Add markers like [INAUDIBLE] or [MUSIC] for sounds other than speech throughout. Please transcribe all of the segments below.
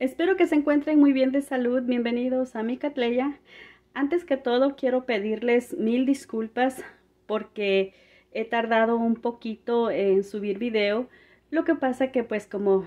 Espero que se encuentren muy bien de salud. Bienvenidos a mi Catleya. Antes que todo, quiero pedirles mil disculpas porque he tardado un poquito en subir video. Lo que pasa que pues como,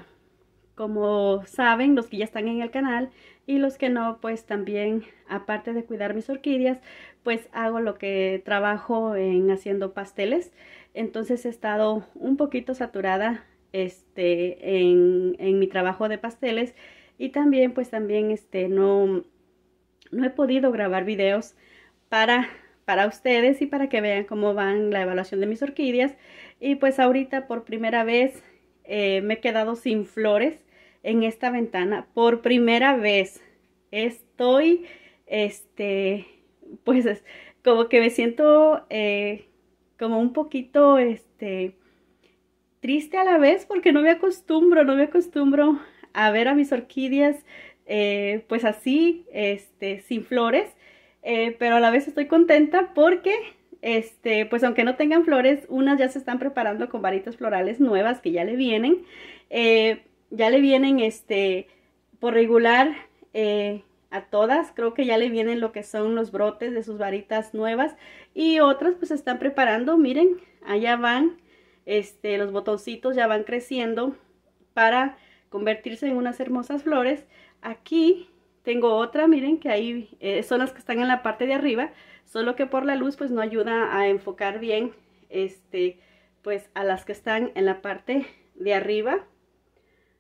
como saben los que ya están en el canal y los que no, pues también aparte de cuidar mis orquídeas, pues hago lo que trabajo en haciendo pasteles. Entonces he estado un poquito saturada este, en, en mi trabajo de pasteles y también, pues también, este, no, no he podido grabar videos para, para ustedes y para que vean cómo van la evaluación de mis orquídeas. Y pues ahorita por primera vez eh, me he quedado sin flores en esta ventana. Por primera vez estoy, este, pues como que me siento eh, como un poquito, este, triste a la vez porque no me acostumbro, no me acostumbro a ver a mis orquídeas eh, pues así, este, sin flores, eh, pero a la vez estoy contenta porque, este, pues aunque no tengan flores, unas ya se están preparando con varitas florales nuevas que ya le vienen, eh, ya le vienen, este, por regular, a todas, creo que ya le vienen lo que son los brotes de sus varitas nuevas y otras pues se están preparando, miren, allá van, este, los botoncitos ya van creciendo para convertirse en unas hermosas flores. Aquí tengo otra, miren que ahí eh, son las que están en la parte de arriba, solo que por la luz pues no ayuda a enfocar bien este, pues a las que están en la parte de arriba.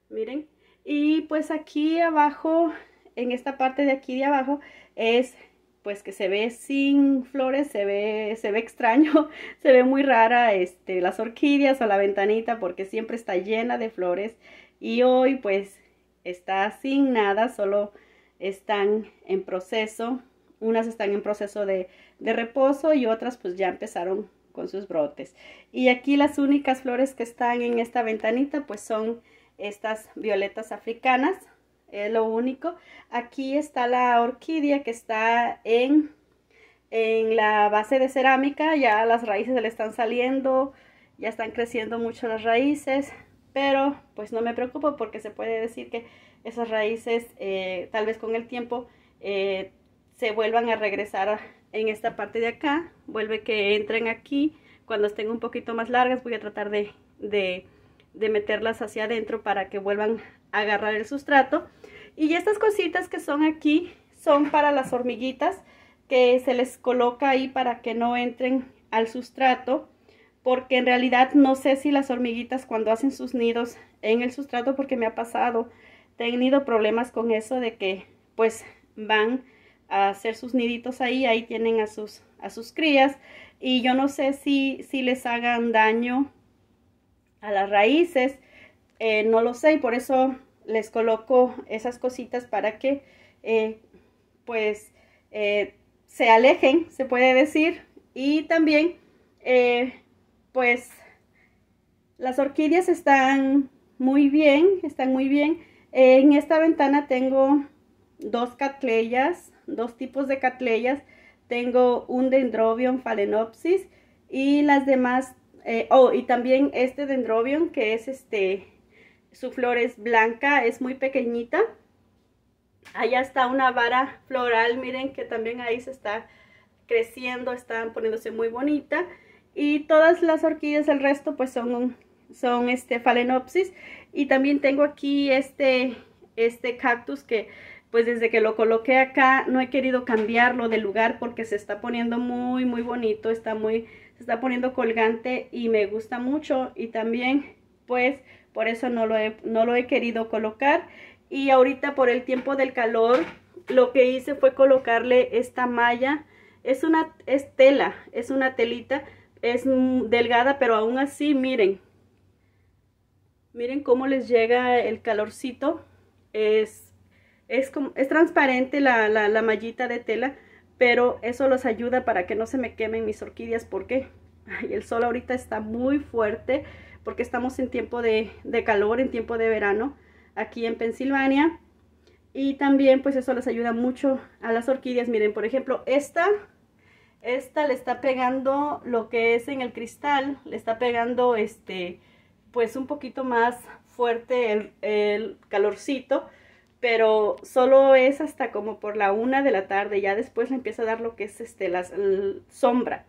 Miren, y pues aquí abajo, en esta parte de aquí de abajo, es pues que se ve sin flores, se ve, se ve extraño, [LAUGHS] se ve muy rara este, las orquídeas o la ventanita porque siempre está llena de flores y hoy pues está sin nada, solo están en proceso, unas están en proceso de reposo y otras pues ya empezaron con sus brotes. Y aquí las únicas flores que están en esta ventanita pues son estas violetas africanas es lo único. Aquí está la orquídea que está en, en la base de cerámica, ya las raíces le están saliendo, ya están creciendo mucho las raíces, pero pues no me preocupo porque se puede decir que esas raíces eh, tal vez con el tiempo eh, se vuelvan a regresar en esta parte de acá, vuelve que entren aquí, cuando estén un poquito más largas voy a tratar de, de meterlas hacia adentro para que vuelvan agarrar el sustrato. Y estas cositas que son aquí son para las hormiguitas que se les coloca ahí para que no entren al sustrato porque en realidad no sé si las hormiguitas cuando hacen sus nidos en el sustrato porque me ha pasado, he tenido problemas con eso de que pues van a hacer sus niditos ahí, ahí tienen a sus, a sus crías y yo no sé si, si les hagan daño a las raíces eh, no lo sé y por eso les coloco esas cositas para que eh, pues eh, se alejen, se puede decir. Y también pues las orquídeas están muy bien, están muy bien. en esta ventana tengo dos catleyas, dos tipos de catleyas. Tengo un dendrobium phalaenopsis y las demás, oh, y también este dendrobium que es este su flor es blanca, es muy pequeñita. Allá está una vara floral, miren que también ahí se está creciendo, está poniéndose muy bonita. Y todas las orquídeas, el resto pues son, son este phalaenopsis. Y también tengo aquí este, este cactus que pues desde que lo coloqué acá no he querido cambiarlo de lugar porque se está poniendo muy muy bonito, está muy, se está poniendo colgante y me gusta mucho. Y también pues por eso no lo he, no lo he querido colocar. Y ahorita por el tiempo del calor, lo que hice fue colocarle esta malla. Es una es tela, es una telita, es delgada, pero aún así, miren. Miren cómo les llega el calorcito. Es, es, es transparente la, la mallita de tela, pero eso los ayuda para que no se me quemen mis orquídeas. ¿Por qué? y [LAUGHS] el sol ahorita está muy fuerte porque estamos en tiempo de, calor, en tiempo de verano aquí en Pensilvania. Y también pues eso les ayuda mucho a las orquídeas. Miren, por ejemplo, esta, esta le está pegando lo que es en el cristal, le está pegando este pues un poquito más fuerte el, calorcito, pero solo es hasta como por la una de la tarde, ya después le empieza a dar lo que es este, la sombra.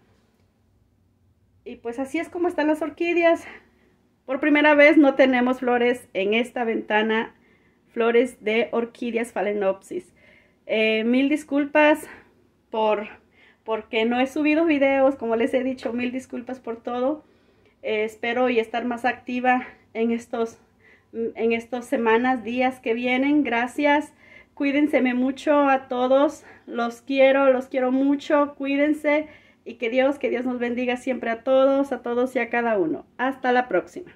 Y pues así es como están las orquídeas. Por primera vez no tenemos flores en esta ventana, flores de orquídeas phalaenopsis. Eh, mil disculpas por porque no he subido videos, como les he dicho, mil disculpas por todo. Eh, espero y estar más activa en estos en estas semanas, días que vienen. Gracias. Cuídense mucho a todos. Los quiero, los quiero mucho. Cuídense y que Dios, que Dios nos bendiga siempre a todos, a todos y a cada uno. Hasta la próxima.